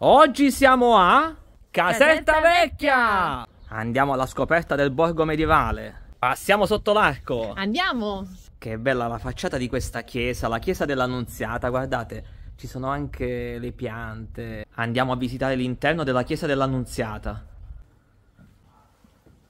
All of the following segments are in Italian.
Oggi siamo a Casetta, Vecchia! Andiamo alla scoperta del borgo medievale. Passiamo sotto l'arco. Andiamo! Che bella la facciata di questa chiesa, la chiesa dell'Annunziata, guardate. Ci sono anche le piante. Andiamo a visitare l'interno della chiesa dell'Annunziata.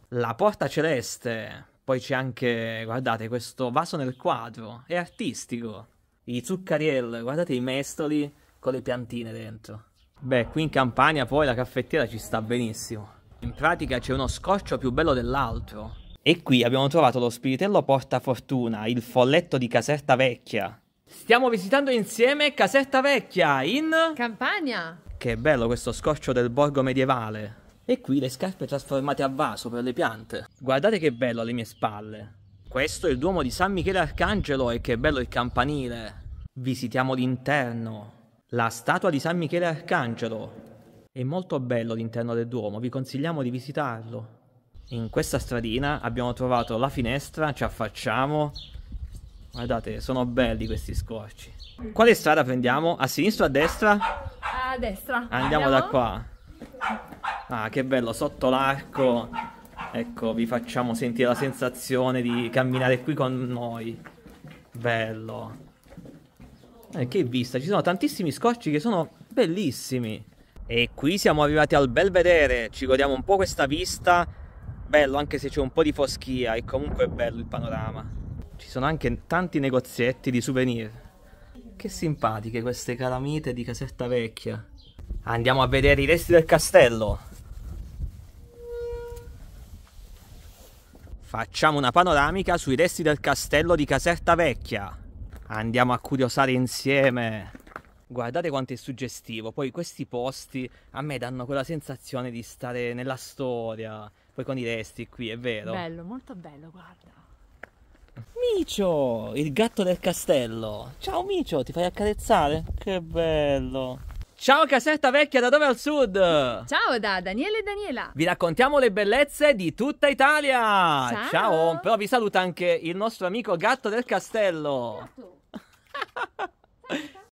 La porta celeste. Poi c'è anche, guardate, questo vaso nel quadro. È artistico. I zuccariel, guardate i mestoli con le piantine dentro. Beh, qui in Campania poi la caffettiera ci sta benissimo. In pratica c'è uno scorcio più bello dell'altro. E qui abbiamo trovato lo spiritello portafortuna, il folletto di Caserta Vecchia. Stiamo visitando insieme Caserta Vecchia in... Campania! Che bello questo scorcio del borgo medievale. E qui le scarpe trasformate a vaso per le piante. Guardate che bello alle mie spalle. Questo è il Duomo di San Michele Arcangelo e che bello il campanile. Visitiamo l'interno la statua di San Michele Arcangelo. È molto bello l'interno del Duomo, vi consigliamo di visitarlo. In questa stradina abbiamo trovato la finestra, ci affacciamo. Guardate, sono belli questi scorci. Quale strada prendiamo? A sinistra o a destra? A destra. Andiamo, Andiamo. da qua. Ah, che bello, sotto l'arco. Ecco, vi facciamo sentire la sensazione di camminare qui con noi. Bello. Eh, che vista, ci sono tantissimi scorci che sono bellissimi. E qui siamo arrivati al bel vedere, ci godiamo un po' questa vista. Bello anche se c'è un po' di foschia e comunque è bello il panorama. Ci sono anche tanti negozietti di souvenir. Che simpatiche queste calamite di casetta vecchia. Andiamo a vedere i resti del castello. Facciamo una panoramica sui resti del castello di Caserta Vecchia andiamo a curiosare insieme. Guardate quanto è suggestivo, poi questi posti a me danno quella sensazione di stare nella storia, poi con i resti qui, è vero? Bello, molto bello, guarda. Micio, il gatto del castello. Ciao Micio, ti fai accarezzare? Che bello. Ciao casetta vecchia da dove al sud? Ciao da Daniele e Daniela. Vi raccontiamo le bellezze di tutta Italia. Ciao. Ciao. Però vi saluta anche il nostro amico gatto del castello. Gatto.